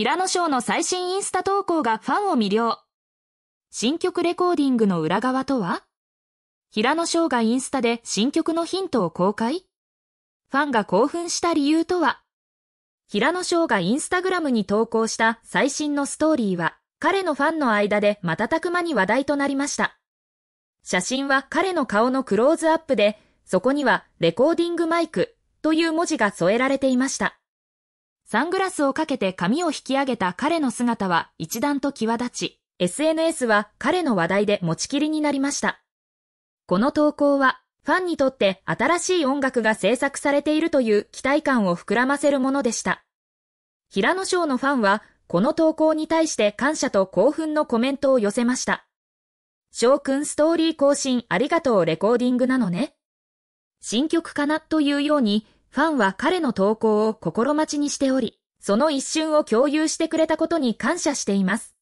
平野翔の最新インスタ投稿がファンを魅了。新曲レコーディングの裏側とは平野翔がインスタで新曲のヒントを公開ファンが興奮した理由とは平野翔がインスタグラムに投稿した最新のストーリーは、彼のファンの間で瞬く間に話題となりました。写真は彼の顔のクローズアップで、そこにはレコーディングマイクという文字が添えられていました。サングラスをかけて髪を引き上げた彼の姿は一段と際立ち、SNS は彼の話題で持ちきりになりました。この投稿は、ファンにとって新しい音楽が制作されているという期待感を膨らませるものでした。平野翔のファンは、この投稿に対して感謝と興奮のコメントを寄せました。翔くんストーリー更新ありがとうレコーディングなのね。新曲かなというように、ファンは彼の投稿を心待ちにしており、その一瞬を共有してくれたことに感謝しています。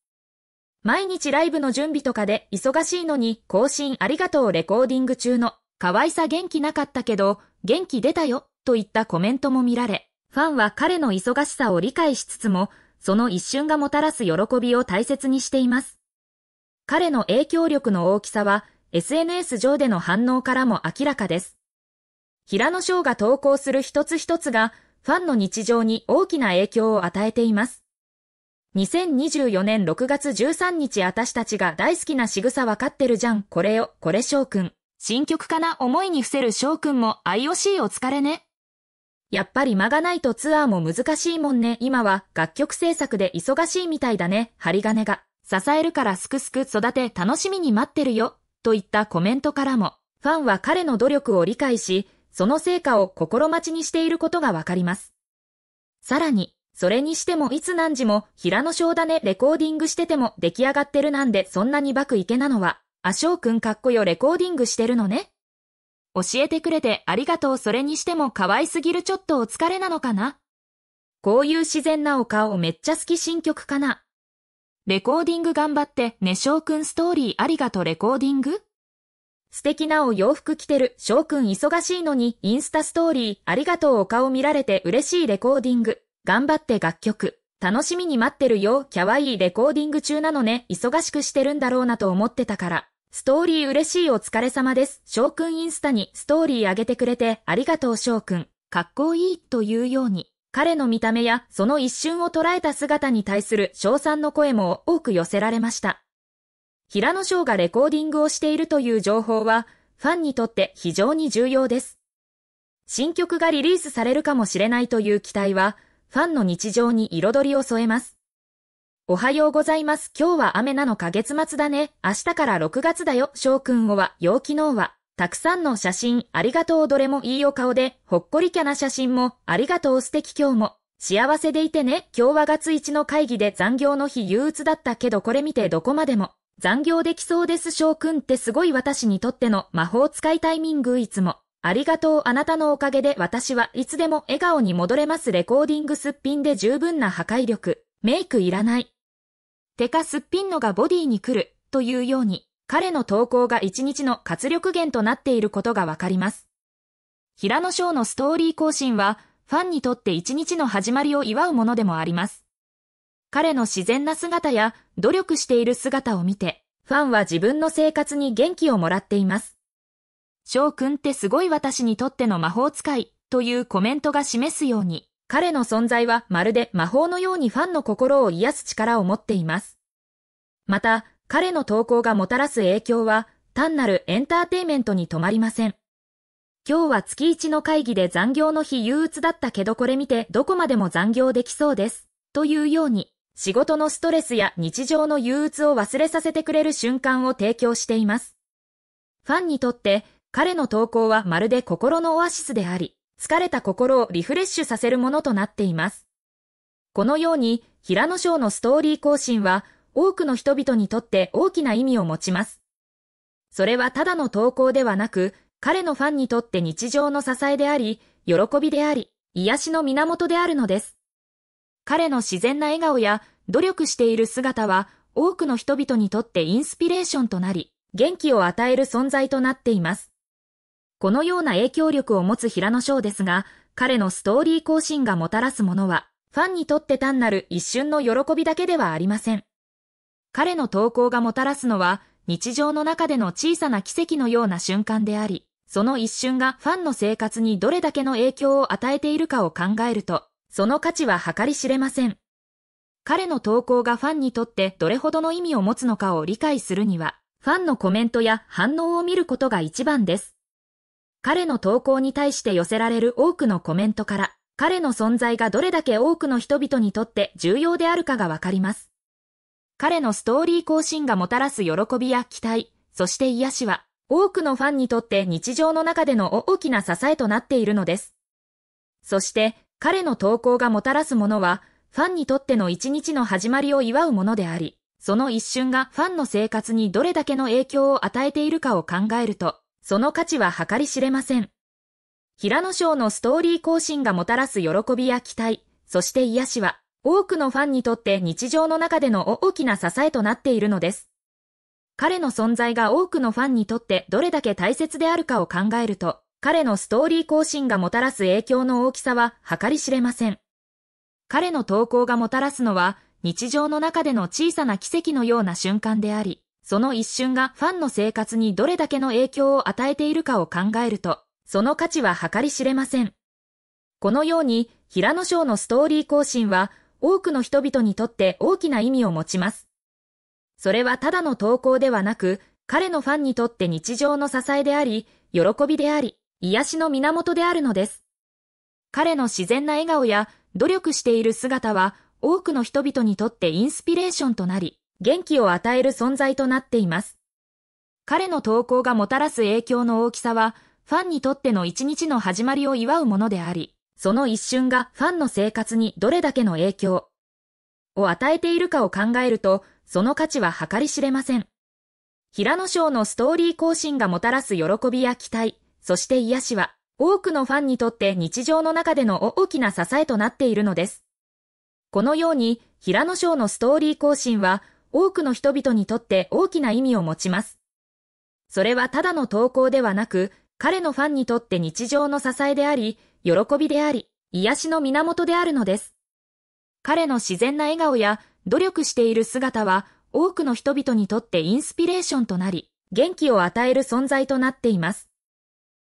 毎日ライブの準備とかで忙しいのに更新ありがとうレコーディング中の可愛さ元気なかったけど元気出たよといったコメントも見られ、ファンは彼の忙しさを理解しつつも、その一瞬がもたらす喜びを大切にしています。彼の影響力の大きさは SNS 上での反応からも明らかです。平野翔が投稿する一つ一つが、ファンの日常に大きな影響を与えています。2024年6月13日私たちが大好きな仕草わかってるじゃん、これよ、これ翔くん。新曲かな思いに伏せる翔くんも IOC お疲れね。やっぱり間がないとツアーも難しいもんね。今は楽曲制作で忙しいみたいだね。針金が。支えるからすくすく育て楽しみに待ってるよ。といったコメントからも、ファンは彼の努力を理解し、その成果を心待ちにしていることがわかります。さらに、それにしてもいつ何時も平野翔だねレコーディングしてても出来上がってるなんでそんなにバクイケなのは、あしょうくんかっこよレコーディングしてるのね。教えてくれてありがとうそれにしても可愛すぎるちょっとお疲れなのかなこういう自然なお顔めっちゃ好き新曲かなレコーディング頑張ってねしょうくんストーリーありがとうレコーディング素敵なお洋服着てる、翔くん忙しいのに、インスタストーリー、ありがとうお顔見られて嬉しいレコーディング。頑張って楽曲。楽しみに待ってるよ、キャワイイレコーディング中なのね、忙しくしてるんだろうなと思ってたから。ストーリー嬉しいお疲れ様です。翔くんインスタにストーリー上げてくれて、ありがとう翔くん。かっこいい、というように。彼の見た目やその一瞬を捉えた姿に対する賞賛の声も多く寄せられました。平野翔がレコーディングをしているという情報は、ファンにとって非常に重要です。新曲がリリースされるかもしれないという期待は、ファンの日常に彩りを添えます。おはようございます。今日は雨なのか月末だね。明日から6月だよ。翔くんをは、陽気のは、たくさんの写真、ありがとうどれもいいお顔で、ほっこりキャな写真も、ありがとう素敵今日も。幸せでいてね。今日は月1の会議で残業の日憂鬱だったけどこれ見てどこまでも。残業できそうです翔くんってすごい私にとっての魔法使いタイミングいつも。ありがとうあなたのおかげで私はいつでも笑顔に戻れますレコーディングすっぴんで十分な破壊力。メイクいらない。てかすっぴんのがボディに来るというように彼の投稿が一日の活力源となっていることがわかります。平野翔のストーリー更新はファンにとって一日の始まりを祝うものでもあります。彼の自然な姿や努力している姿を見て、ファンは自分の生活に元気をもらっています。翔くんってすごい私にとっての魔法使いというコメントが示すように、彼の存在はまるで魔法のようにファンの心を癒す力を持っています。また、彼の投稿がもたらす影響は、単なるエンターテイメントに止まりません。今日は月一の会議で残業の日憂鬱だったけどこれ見てどこまでも残業できそうです。というように、仕事のストレスや日常の憂鬱を忘れさせてくれる瞬間を提供しています。ファンにとって彼の投稿はまるで心のオアシスであり、疲れた心をリフレッシュさせるものとなっています。このように平野翔のストーリー更新は多くの人々にとって大きな意味を持ちます。それはただの投稿ではなく、彼のファンにとって日常の支えであり、喜びであり、癒しの源であるのです。彼の自然な笑顔や努力している姿は多くの人々にとってインスピレーションとなり、元気を与える存在となっています。このような影響力を持つ平野翔ですが、彼のストーリー更新がもたらすものは、ファンにとって単なる一瞬の喜びだけではありません。彼の投稿がもたらすのは、日常の中での小さな奇跡のような瞬間であり、その一瞬がファンの生活にどれだけの影響を与えているかを考えると、その価値は計り知れません。彼の投稿がファンにとってどれほどの意味を持つのかを理解するには、ファンのコメントや反応を見ることが一番です。彼の投稿に対して寄せられる多くのコメントから、彼の存在がどれだけ多くの人々にとって重要であるかがわかります。彼のストーリー更新がもたらす喜びや期待、そして癒しは、多くのファンにとって日常の中での大きな支えとなっているのです。そして、彼の投稿がもたらすものは、ファンにとっての一日の始まりを祝うものであり、その一瞬がファンの生活にどれだけの影響を与えているかを考えると、その価値は計り知れません。平野賞のストーリー更新がもたらす喜びや期待、そして癒しは、多くのファンにとって日常の中での大きな支えとなっているのです。彼の存在が多くのファンにとってどれだけ大切であるかを考えると、彼のストーリー更新がもたらす影響の大きさは計り知れません。彼の投稿がもたらすのは、日常の中での小さな奇跡のような瞬間であり、その一瞬がファンの生活にどれだけの影響を与えているかを考えると、その価値は計り知れません。このように、平野翔のストーリー更新は、多くの人々にとって大きな意味を持ちます。それはただの投稿ではなく、彼のファンにとって日常の支えであり、喜びであり、癒しの源であるのです。彼の自然な笑顔や努力している姿は多くの人々にとってインスピレーションとなり、元気を与える存在となっています。彼の投稿がもたらす影響の大きさは、ファンにとっての一日の始まりを祝うものであり、その一瞬がファンの生活にどれだけの影響を与えているかを考えると、その価値は計り知れません。平野賞のストーリー更新がもたらす喜びや期待、そして癒しは、多くのファンにとって日常の中での大きな支えとなっているのです。このように、平野翔のストーリー更新は、多くの人々にとって大きな意味を持ちます。それはただの投稿ではなく、彼のファンにとって日常の支えであり、喜びであり、癒しの源であるのです。彼の自然な笑顔や努力している姿は、多くの人々にとってインスピレーションとなり、元気を与える存在となっています。